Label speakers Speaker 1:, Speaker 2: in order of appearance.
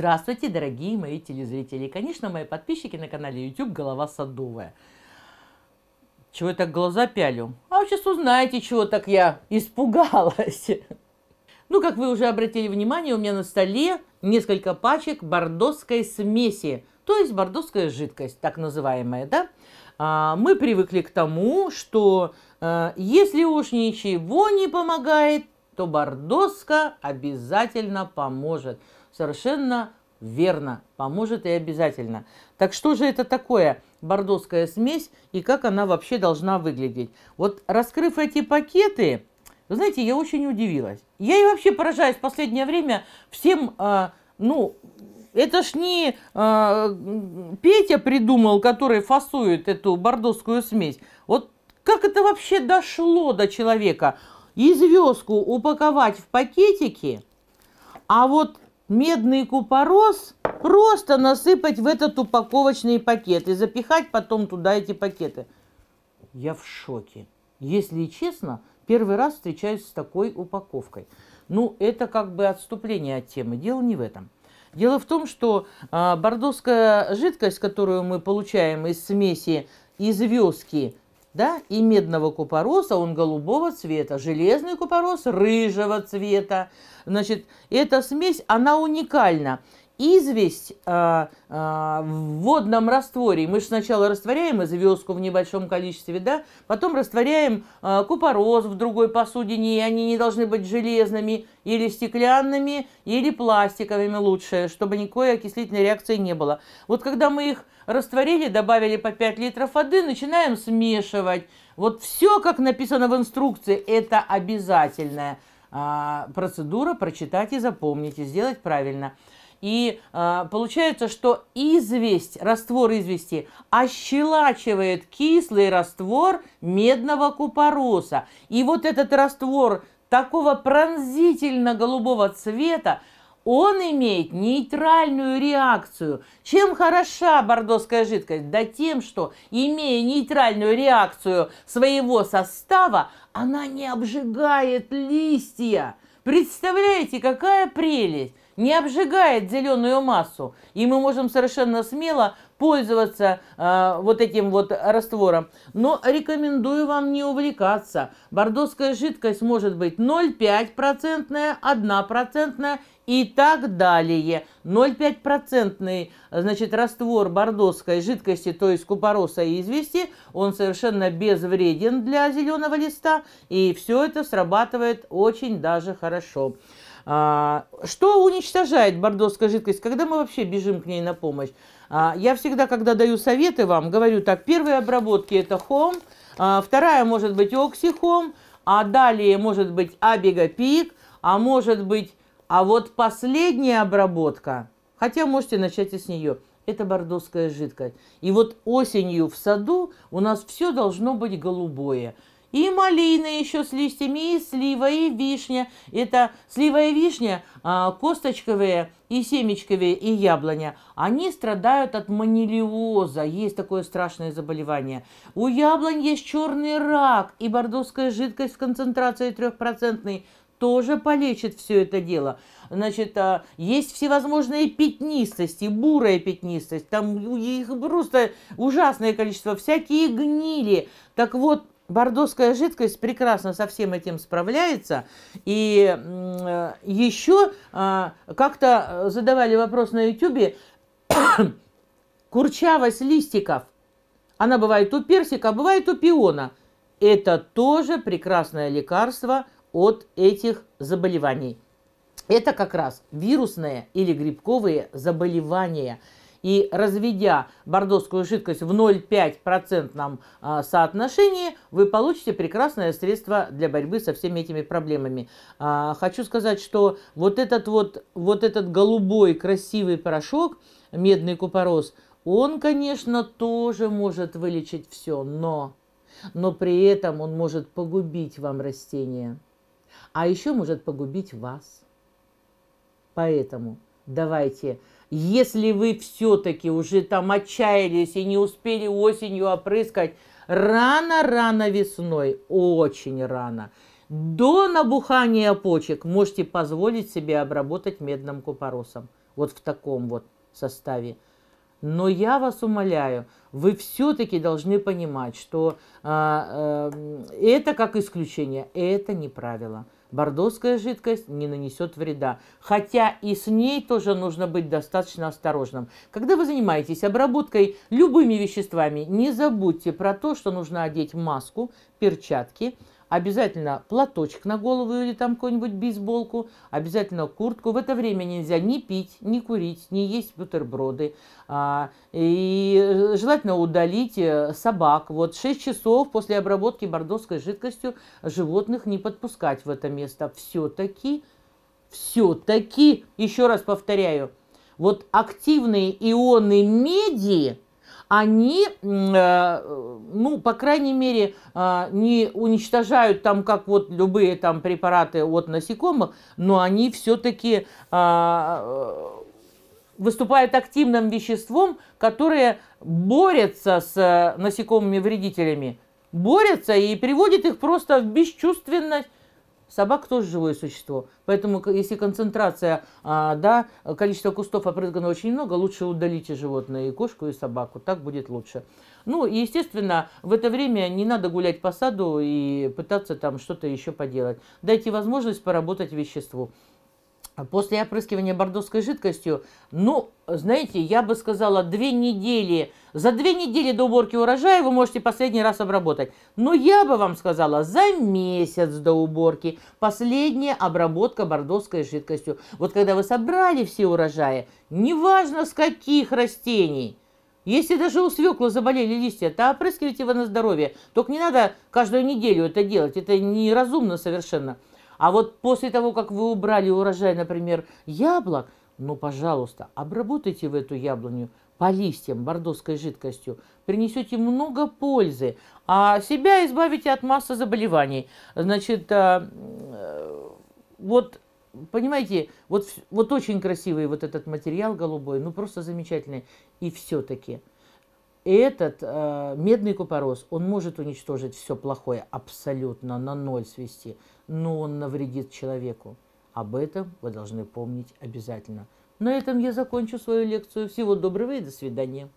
Speaker 1: Здравствуйте, дорогие мои телезрители. И, конечно, мои подписчики на канале YouTube «Голова садовая». Чего я так глаза пялю? А вы сейчас узнаете, чего так я испугалась. Ну, как вы уже обратили внимание, у меня на столе несколько пачек бордоской смеси, то есть бордоская жидкость, так называемая, да? А, мы привыкли к тому, что а, если уж ничего не помогает, то бордоска обязательно поможет – Совершенно верно, поможет и обязательно. Так что же это такое бордоская смесь и как она вообще должна выглядеть? Вот раскрыв эти пакеты, вы знаете, я очень удивилась. Я и вообще поражаюсь в последнее время всем, а, ну, это ж не а, Петя придумал, который фасует эту бордоскую смесь. Вот как это вообще дошло до человека? И звездку упаковать в пакетики, а вот медный купорос просто насыпать в этот упаковочный пакет и запихать потом туда эти пакеты. Я в шоке. Если честно, первый раз встречаюсь с такой упаковкой. Ну, это как бы отступление от темы. Дело не в этом. Дело в том, что а, бордовская жидкость, которую мы получаем из смеси из вёски да, и медного купороса, он голубого цвета, железный купорос рыжего цвета. Значит, эта смесь, она уникальна известь а, а, в водном растворе. Мы же сначала растворяем известку в небольшом количестве, да, потом растворяем а, купорос в другой посудине, и они не должны быть железными или стеклянными, или пластиковыми лучше, чтобы никакой окислительной реакции не было. Вот когда мы их растворили, добавили по 5 литров воды, начинаем смешивать. Вот все, как написано в инструкции, это обязательная а, процедура, прочитать и запомнить, и сделать правильно. И э, получается, что известь, раствор извести, ощелачивает кислый раствор медного купороса. И вот этот раствор такого пронзительно-голубого цвета, он имеет нейтральную реакцию. Чем хороша бордоская жидкость? Да тем, что, имея нейтральную реакцию своего состава, она не обжигает листья. Представляете, какая прелесть! не обжигает зеленую массу. И мы можем совершенно смело пользоваться э, вот этим вот раствором. Но рекомендую вам не увлекаться. Бордовская жидкость может быть 0,5%, 1% и так далее. 0,5% значит, раствор бордовской жидкости, то есть купороса и извести, он совершенно безвреден для зеленого листа. И все это срабатывает очень даже хорошо. А, что уничтожает бордовская жидкость, когда мы вообще бежим к ней на помощь? А, я всегда, когда даю советы вам, говорю так, первые обработки это хом, а, вторая может быть оксихом, а далее может быть абигапик, а может быть, а вот последняя обработка, хотя можете начать и с нее, это бордовская жидкость. И вот осенью в саду у нас все должно быть голубое и малина еще с листьями, и слива, и вишня. Это слива и вишня, а, косточковые и семечковые, и яблоня. Они страдают от манилиоза. Есть такое страшное заболевание. У яблонь есть черный рак, и бордовская жидкость в концентрации 3% тоже полечит все это дело. Значит, а, есть всевозможные пятнистости, бурая пятнистость, там их просто ужасное количество, всякие гнили. Так вот, бордоская жидкость прекрасно со всем этим справляется. И э, еще а, как-то э, задавали вопрос на ютюбе, курчавость листиков. Она бывает у персика, а бывает у пиона. Это тоже прекрасное лекарство от этих заболеваний. Это как раз вирусные или грибковые заболевания – и разведя бордовскую жидкость в 0,5% а, соотношении, вы получите прекрасное средство для борьбы со всеми этими проблемами. А, хочу сказать, что вот этот вот, вот этот голубой красивый порошок, медный купорос, он, конечно, тоже может вылечить все, но, но при этом он может погубить вам растение, а еще может погубить вас. Поэтому давайте если вы все-таки уже там отчаялись и не успели осенью опрыскать, рано-рано весной, очень рано, до набухания почек можете позволить себе обработать медным купоросом. Вот в таком вот составе. Но я вас умоляю, вы все-таки должны понимать, что э, э, это как исключение, это не правило бордоская жидкость не нанесет вреда. Хотя и с ней тоже нужно быть достаточно осторожным. Когда вы занимаетесь обработкой любыми веществами, не забудьте про то, что нужно одеть маску, перчатки, обязательно платочек на голову или там какую-нибудь бейсболку, обязательно куртку. В это время нельзя ни пить, ни курить, ни есть бутерброды. А, и желательно удалить э, собак. Вот 6 часов после обработки бордовской жидкостью животных не подпускать в это место. Все-таки, все-таки, еще раз повторяю, вот активные ионы меди – они, э, ну, по крайней мере, э, не уничтожают там, как вот любые там препараты от насекомых, но они все-таки э, выступают активным веществом, которое борется с насекомыми вредителями. Борется и приводит их просто в бесчувственность, Собака тоже живое существо. Поэтому, если концентрация, а, да, количество кустов опрыскано очень много, лучше удалите животное, и кошку, и собаку. Так будет лучше. Ну, и, естественно, в это время не надо гулять по саду и пытаться там что-то еще поделать. Дайте возможность поработать веществу. А после опрыскивания бордовской жидкостью, ну, знаете, я бы сказала, две недели. За две недели до уборки урожая вы можете последний раз обработать. Но я бы вам сказала, за месяц до уборки последняя обработка бордовской жидкостью. Вот когда вы собрали все урожаи, неважно с каких растений, если даже у свекла заболели листья, то опрыскивайте его на здоровье. Только не надо каждую неделю это делать, это неразумно совершенно. А вот после того, как вы убрали урожай, например, яблок, ну, пожалуйста, обработайте в эту яблоню по листьям бордовской жидкостью, принесете много пользы, а себя избавите от массы заболеваний. Значит, а, э, вот понимаете, вот, вот очень красивый вот этот материал голубой, ну просто замечательный. И все-таки этот э, медный купорос, он может уничтожить все плохое абсолютно, на ноль свести но он навредит человеку. Об этом вы должны помнить обязательно. На этом я закончу свою лекцию. Всего доброго и до свидания.